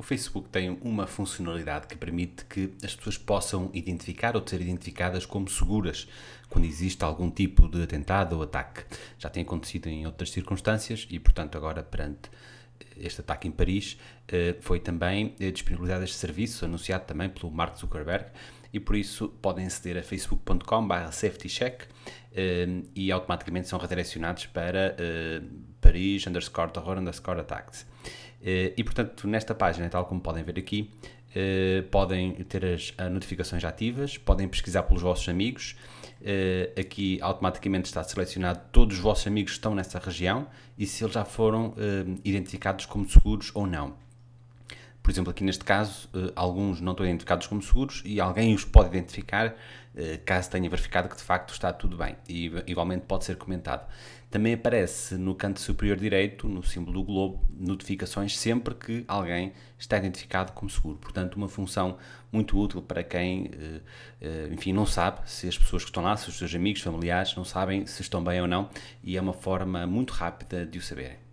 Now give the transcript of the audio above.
O Facebook tem uma funcionalidade que permite que as pessoas possam identificar ou ser identificadas como seguras quando existe algum tipo de atentado ou ataque. Já tem acontecido em outras circunstâncias e, portanto, agora perante eh, este ataque em Paris, eh, foi também eh, disponibilizado este serviço, anunciado também pelo Mark Zuckerberg, e por isso podem aceder a facebook.com/safetycheck e automaticamente são redirecionados para Paris, underscore terror, underscore attacks. Eh, e portanto, nesta página, tal como podem ver aqui, eh, podem ter as ah, notificações ativas, podem pesquisar pelos vossos amigos. Eh, aqui automaticamente está selecionado todos os vossos amigos que estão nessa região e se eles já foram identificados como seguros ou não. Por exemplo, aqui neste caso, eh, alguns não estão identificados como seguros e alguém os pode identificar eh, caso tenha verificado que de facto está tudo bem e igualmente pode ser comentado. Também aparece no canto superior direito, no símbolo do globo, notificações sempre que alguém está identificado como seguro. Portanto, uma função muito útil para quem, eh, enfim, não sabe se as pessoas que estão lá, se os seus amigos, familiares, não sabem se estão bem ou não e é uma forma muito rápida de o saberem.